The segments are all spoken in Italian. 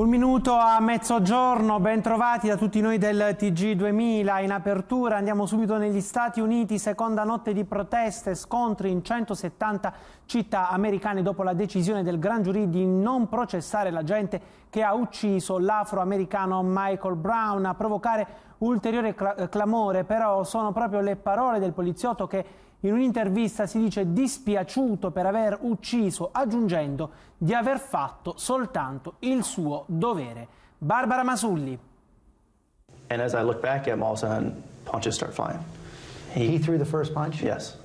Un minuto a mezzogiorno, bentrovati da tutti noi del TG2000. In apertura andiamo subito negli Stati Uniti, seconda notte di proteste, scontri in 170 città americane dopo la decisione del Gran Giurì di non processare la gente che ha ucciso l'afroamericano Michael Brown a provocare ulteriore clamore, però sono proprio le parole del poliziotto che in un'intervista si dice dispiaciuto per aver ucciso, aggiungendo di aver fatto soltanto il suo dovere. Barbara Masulli. And as I look back at Malzahn, punches start flying. He, he threw the first punch? Yes.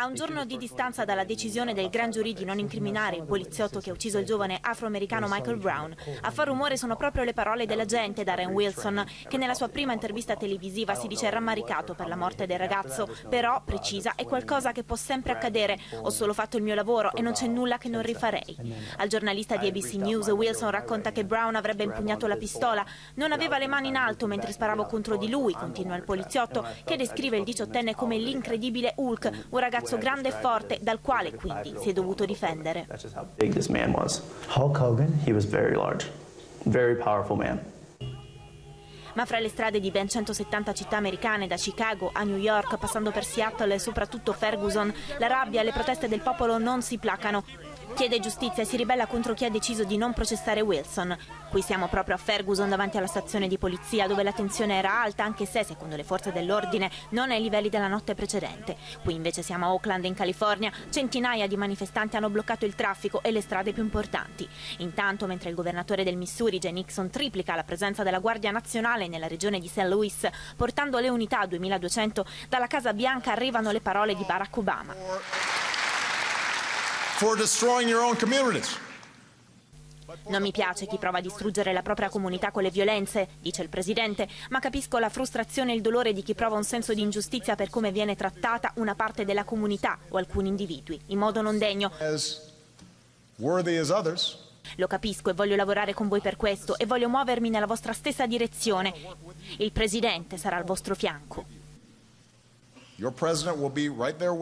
A un giorno di distanza dalla decisione del gran giurì di non incriminare il poliziotto che ha ucciso il giovane afroamericano Michael Brown, a far rumore sono proprio le parole dell'agente Darren Wilson, che nella sua prima intervista televisiva si dice rammaricato per la morte del ragazzo, però, precisa, è qualcosa che può sempre accadere, ho solo fatto il mio lavoro e non c'è nulla che non rifarei. Al giornalista di ABC News Wilson racconta che Brown avrebbe impugnato la pistola, non aveva le mani in alto mentre sparavo contro di lui, continua il poliziotto, che descrive il diciottenne come l'incredibile Hulk, un ragazzo ragazzo grande e forte dal quale quindi si è dovuto difendere. Hulk Hogan, he was very large, very powerful man ma fra le strade di ben 170 città americane, da Chicago a New York, passando per Seattle e soprattutto Ferguson, la rabbia e le proteste del popolo non si placano chiede giustizia e si ribella contro chi ha deciso di non processare Wilson. Qui siamo proprio a Ferguson davanti alla stazione di polizia dove la tensione era alta anche se, secondo le forze dell'ordine, non ai livelli della notte precedente. Qui invece siamo a Oakland in California, centinaia di manifestanti hanno bloccato il traffico e le strade più importanti. Intanto, mentre il governatore del Missouri, Jay Nixon, triplica la presenza della Guardia Nazionale nella regione di St. Louis, portando le unità a 2200, dalla Casa Bianca arrivano le parole di Barack Obama. Non mi piace chi prova a distruggere la propria comunità con le violenze, dice il Presidente, ma capisco la frustrazione e il dolore di chi prova un senso di ingiustizia per come viene trattata una parte della comunità o alcuni individui, in modo non degno. Lo capisco e voglio lavorare con voi per questo e voglio muovermi nella vostra stessa direzione. Il Presidente sarà al vostro fianco. Il Presidente sarà be right there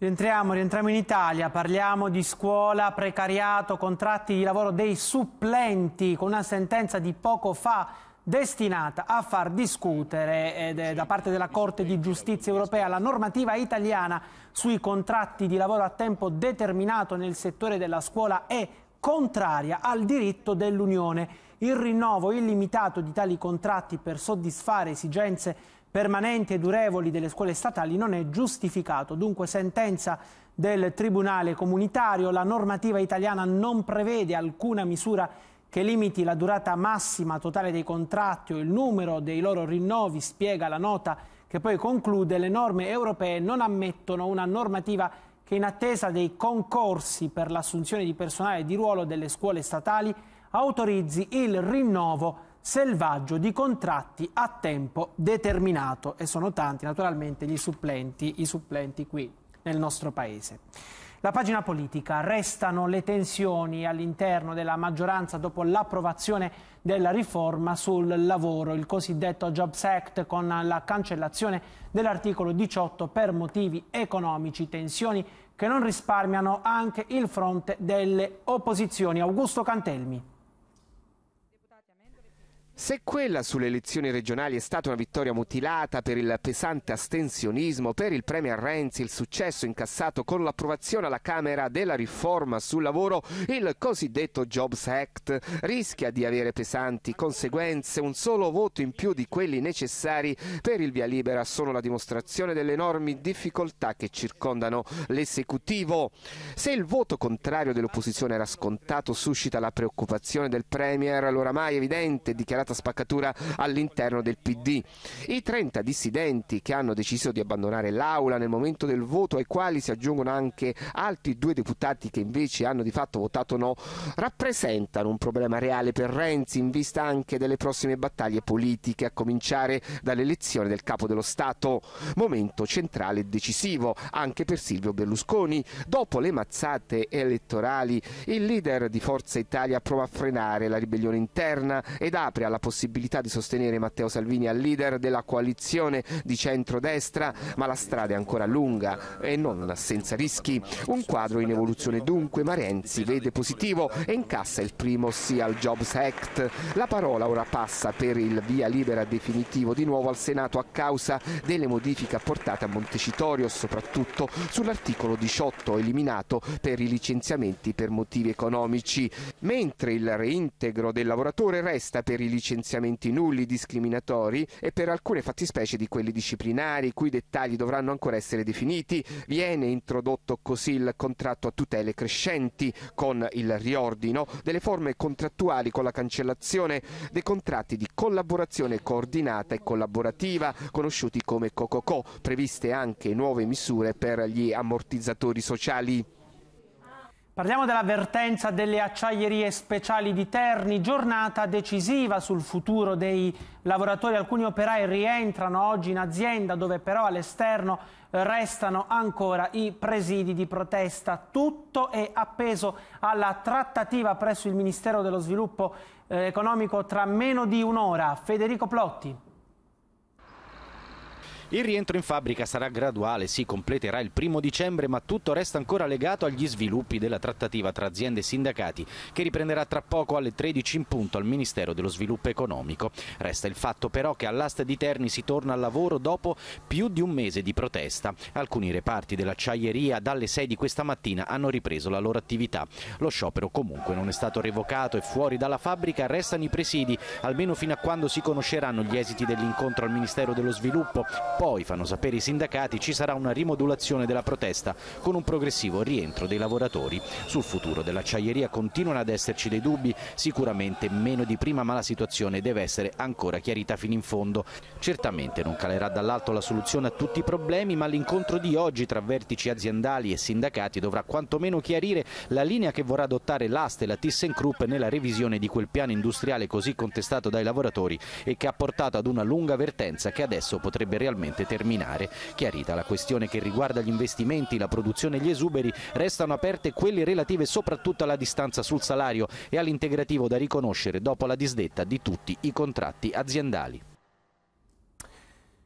Rientriamo, rientriamo in Italia, parliamo di scuola, precariato, contratti di lavoro dei supplenti con una sentenza di poco fa destinata a far discutere da parte della Corte di Giustizia europea la normativa italiana sui contratti di lavoro a tempo determinato nel settore della scuola è contraria al diritto dell'Unione. Il rinnovo illimitato di tali contratti per soddisfare esigenze permanenti e durevoli delle scuole statali non è giustificato. Dunque sentenza del Tribunale comunitario, la normativa italiana non prevede alcuna misura che limiti la durata massima totale dei contratti o il numero dei loro rinnovi, spiega la nota che poi conclude le norme europee non ammettono una normativa che in attesa dei concorsi per l'assunzione di personale di ruolo delle scuole statali autorizzi il rinnovo selvaggio di contratti a tempo determinato e sono tanti naturalmente gli supplenti, i supplenti qui nel nostro paese. La pagina politica, restano le tensioni all'interno della maggioranza dopo l'approvazione della riforma sul lavoro, il cosiddetto Jobs Act con la cancellazione dell'articolo 18 per motivi economici, tensioni che non risparmiano anche il fronte delle opposizioni. Augusto Cantelmi. Se quella sulle elezioni regionali è stata una vittoria mutilata per il pesante astensionismo, per il Premier Renzi il successo incassato con l'approvazione alla Camera della riforma sul lavoro, il cosiddetto Jobs Act rischia di avere pesanti conseguenze. Un solo voto in più di quelli necessari per il via libera sono la dimostrazione delle enormi difficoltà che circondano l'esecutivo. Se il voto contrario dell'opposizione era scontato, suscita la preoccupazione del Premier, allora mai evidente dichiarato marcata spaccatura all'interno del PD. I 30 dissidenti che hanno deciso di abbandonare l'aula nel momento del voto, ai quali si aggiungono anche altri due deputati che invece hanno di fatto votato no, rappresentano un problema reale per Renzi in vista anche delle prossime battaglie politiche, a cominciare dall'elezione del capo dello Stato, momento centrale e decisivo anche per Silvio Berlusconi. Dopo le mazzate elettorali, il leader di Forza Italia prova a frenare la ribellione interna ed apre alla la possibilità di sostenere Matteo Salvini al leader della coalizione di centrodestra, ma la strada è ancora lunga e non senza rischi. Un quadro in evoluzione dunque, ma Renzi vede positivo e incassa il primo sì al Jobs Act. La parola ora passa per il via libera definitivo di nuovo al Senato a causa delle modifiche apportate a Montecitorio, soprattutto sull'articolo 18 eliminato per i licenziamenti per motivi economici, mentre il reintegro del lavoratore resta per i licenziamenti licenziamenti nulli, discriminatori e per alcune fattispecie di quelli disciplinari, i cui dettagli dovranno ancora essere definiti. Viene introdotto così il contratto a tutele crescenti con il riordino delle forme contrattuali con la cancellazione dei contratti di collaborazione coordinata e collaborativa, conosciuti come COCOCO, previste anche nuove misure per gli ammortizzatori sociali. Parliamo dell'avvertenza delle acciaierie speciali di Terni, giornata decisiva sul futuro dei lavoratori. Alcuni operai rientrano oggi in azienda dove però all'esterno eh, restano ancora i presidi di protesta. Tutto è appeso alla trattativa presso il Ministero dello Sviluppo eh, Economico tra meno di un'ora. Federico Plotti. Il rientro in fabbrica sarà graduale, si completerà il primo dicembre, ma tutto resta ancora legato agli sviluppi della trattativa tra aziende e sindacati, che riprenderà tra poco alle 13 in punto al Ministero dello Sviluppo Economico. Resta il fatto però che all'asta di Terni si torna al lavoro dopo più di un mese di protesta. Alcuni reparti dell'acciaieria dalle 6 di questa mattina hanno ripreso la loro attività. Lo sciopero comunque non è stato revocato e fuori dalla fabbrica restano i presidi, almeno fino a quando si conosceranno gli esiti dell'incontro al Ministero dello Sviluppo poi, fanno sapere i sindacati, ci sarà una rimodulazione della protesta con un progressivo rientro dei lavoratori. Sul futuro dell'acciaieria continuano ad esserci dei dubbi, sicuramente meno di prima, ma la situazione deve essere ancora chiarita fino in fondo. Certamente non calerà dall'alto la soluzione a tutti i problemi, ma l'incontro di oggi tra vertici aziendali e sindacati dovrà quantomeno chiarire la linea che vorrà adottare l'Aste e la ThyssenKrupp nella revisione di quel piano industriale così contestato dai lavoratori e che ha portato ad una lunga vertenza che adesso potrebbe realmente finalmente terminare. Chiarita la questione che riguarda gli investimenti, la produzione e gli esuberi, restano aperte quelle relative soprattutto alla distanza sul salario e all'integrativo da riconoscere dopo la disdetta di tutti i contratti aziendali.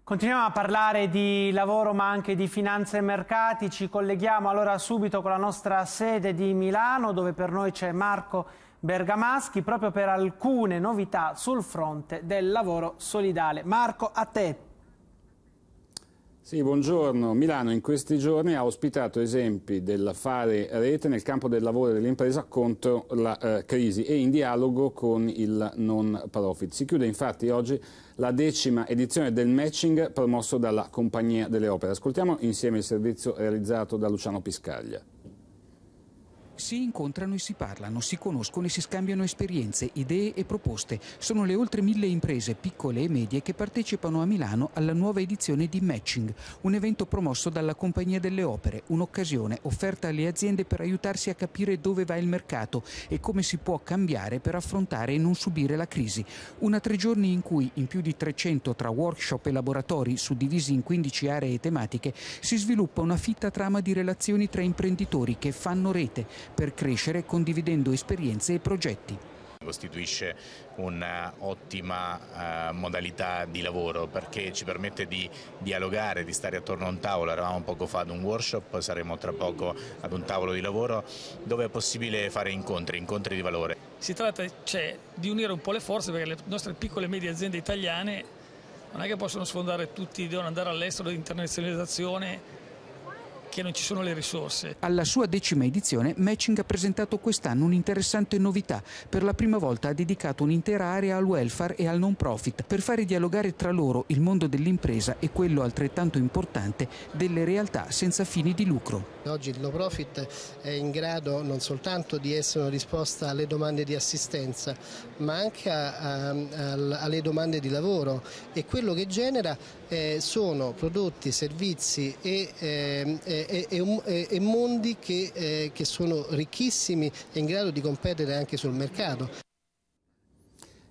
Continuiamo a parlare di lavoro ma anche di finanze e mercati, ci colleghiamo allora subito con la nostra sede di Milano dove per noi c'è Marco Bergamaschi proprio per alcune novità sul fronte del lavoro solidale. Marco, a te. Sì, buongiorno. Milano in questi giorni ha ospitato esempi del fare rete nel campo del lavoro e dell'impresa contro la eh, crisi e in dialogo con il non profit. Si chiude infatti oggi la decima edizione del matching promosso dalla Compagnia delle Opere. Ascoltiamo insieme il servizio realizzato da Luciano Piscaglia. Si incontrano e si parlano, si conoscono e si scambiano esperienze, idee e proposte. Sono le oltre mille imprese, piccole e medie, che partecipano a Milano alla nuova edizione di Matching, un evento promosso dalla Compagnia delle Opere, un'occasione offerta alle aziende per aiutarsi a capire dove va il mercato e come si può cambiare per affrontare e non subire la crisi. Una tre giorni in cui, in più di 300 tra workshop e laboratori suddivisi in 15 aree tematiche, si sviluppa una fitta trama di relazioni tra imprenditori che fanno rete per crescere condividendo esperienze e progetti costituisce un'ottima eh, modalità di lavoro perché ci permette di dialogare, di stare attorno a un tavolo, eravamo poco fa ad un workshop, saremo tra poco ad un tavolo di lavoro dove è possibile fare incontri, incontri di valore. Si tratta cioè, di unire un po' le forze perché le nostre piccole e medie aziende italiane non è che possono sfondare tutti, devono andare all'estero di internazionalizzazione, che non ci sono le risorse. Alla sua decima edizione, Matching ha presentato quest'anno un'interessante novità. Per la prima volta ha dedicato un'intera area al welfare e al non profit per fare dialogare tra loro il mondo dell'impresa e quello altrettanto importante delle realtà senza fini di lucro. Oggi il no profit è in grado non soltanto di essere una risposta alle domande di assistenza, ma anche a, a, alle domande di lavoro e quello che genera eh, sono prodotti, servizi e, eh, e, e mondi che, eh, che sono ricchissimi e in grado di competere anche sul mercato.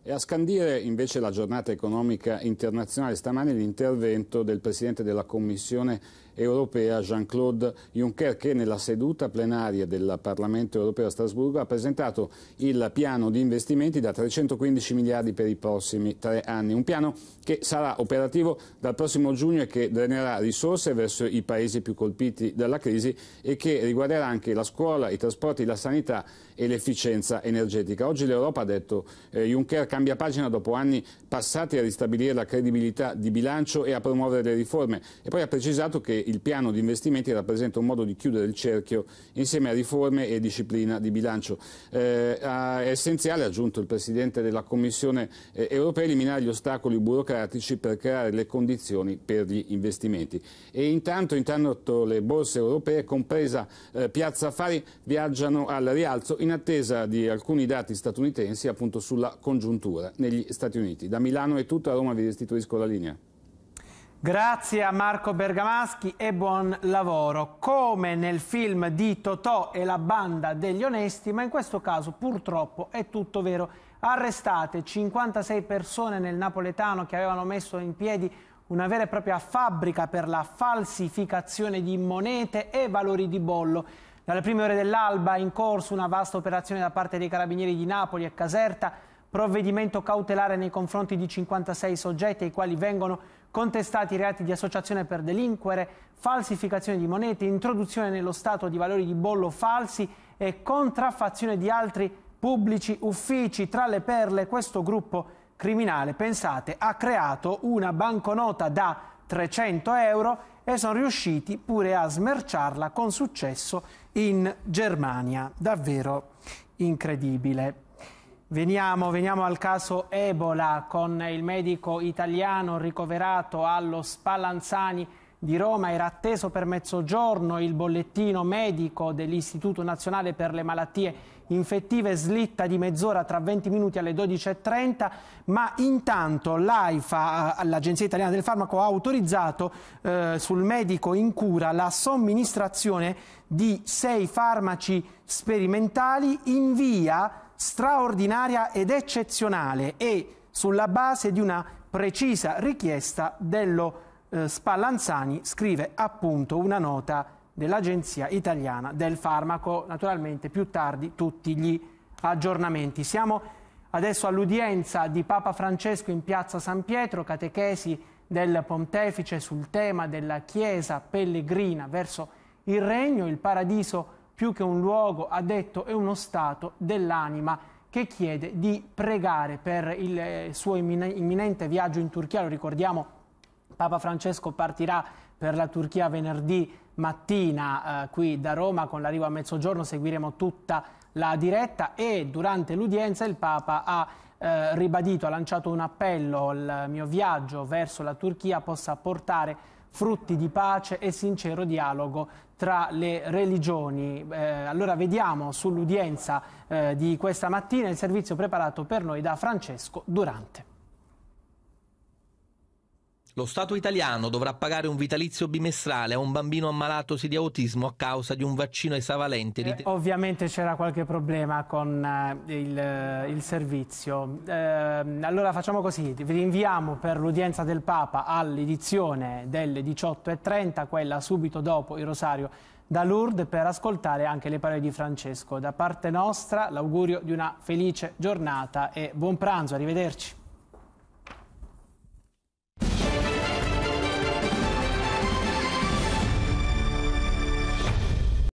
E a scandire invece la giornata economica internazionale stamani l'intervento del Presidente della Commissione europea Jean-Claude Juncker che nella seduta plenaria del Parlamento europeo a Strasburgo ha presentato il piano di investimenti da 315 miliardi per i prossimi tre anni, un piano che sarà operativo dal prossimo giugno e che drenerà risorse verso i paesi più colpiti dalla crisi e che riguarderà anche la scuola, i trasporti, la sanità e l'efficienza energetica. Oggi l'Europa, ha detto eh, Juncker, cambia pagina dopo anni passati a ristabilire la credibilità di bilancio e a promuovere le riforme e poi ha precisato che il piano di investimenti rappresenta un modo di chiudere il cerchio insieme a riforme e disciplina di bilancio. Eh, è essenziale, ha aggiunto il Presidente della Commissione eh, europea, eliminare gli ostacoli burocratici per creare le condizioni per gli investimenti. E intanto, intanto le borse europee, compresa eh, Piazza Affari, viaggiano al rialzo in attesa di alcuni dati statunitensi appunto sulla congiuntura negli Stati Uniti. Da Milano è tutto, a Roma vi restituisco la linea. Grazie a Marco Bergamaschi e buon lavoro. Come nel film di Totò e la banda degli onesti, ma in questo caso purtroppo è tutto vero. Arrestate 56 persone nel napoletano che avevano messo in piedi una vera e propria fabbrica per la falsificazione di monete e valori di bollo. Dalle prime ore dell'alba è in corso una vasta operazione da parte dei carabinieri di Napoli e Caserta, provvedimento cautelare nei confronti di 56 soggetti ai quali vengono contestati i reati di associazione per delinquere, falsificazione di monete, introduzione nello Stato di valori di bollo falsi e contraffazione di altri pubblici uffici. Tra le perle questo gruppo criminale, pensate, ha creato una banconota da 300 euro e sono riusciti pure a smerciarla con successo in Germania. Davvero incredibile. Veniamo, veniamo, al caso Ebola con il medico italiano ricoverato allo Spallanzani di Roma. Era atteso per mezzogiorno il bollettino medico dell'Istituto Nazionale per le Malattie Infettive slitta di mezz'ora tra 20 minuti alle 12.30, ma intanto l'AIFA, l'Agenzia Italiana del Farmaco, ha autorizzato eh, sul medico in cura la somministrazione di sei farmaci sperimentali in via straordinaria ed eccezionale e sulla base di una precisa richiesta dello eh, Spallanzani scrive appunto una nota dell'Agenzia Italiana del Farmaco, naturalmente più tardi tutti gli aggiornamenti. Siamo adesso all'udienza di Papa Francesco in piazza San Pietro, catechesi del pontefice sul tema della Chiesa pellegrina verso il Regno, il paradiso più che un luogo, ha detto, è uno stato dell'anima che chiede di pregare per il eh, suo imminente viaggio in Turchia. Lo ricordiamo, Papa Francesco partirà per la Turchia venerdì mattina eh, qui da Roma con l'arrivo a mezzogiorno seguiremo tutta la diretta e durante l'udienza il Papa ha eh, ribadito, ha lanciato un appello, il mio viaggio verso la Turchia possa portare frutti di pace e sincero dialogo tra le religioni. Eh, allora vediamo sull'udienza eh, di questa mattina il servizio preparato per noi da Francesco Durante. Lo Stato italiano dovrà pagare un vitalizio bimestrale a un bambino ammalatosi di autismo a causa di un vaccino esavalente. Eh, ovviamente c'era qualche problema con eh, il, eh, il, servizio. Eh, allora facciamo così, vi rinviamo per l'udienza del Papa all'edizione delle 18.30, quella subito dopo il rosario da Lourdes per ascoltare anche le parole di Francesco. Da parte nostra l'augurio di una felice giornata e buon pranzo, arrivederci.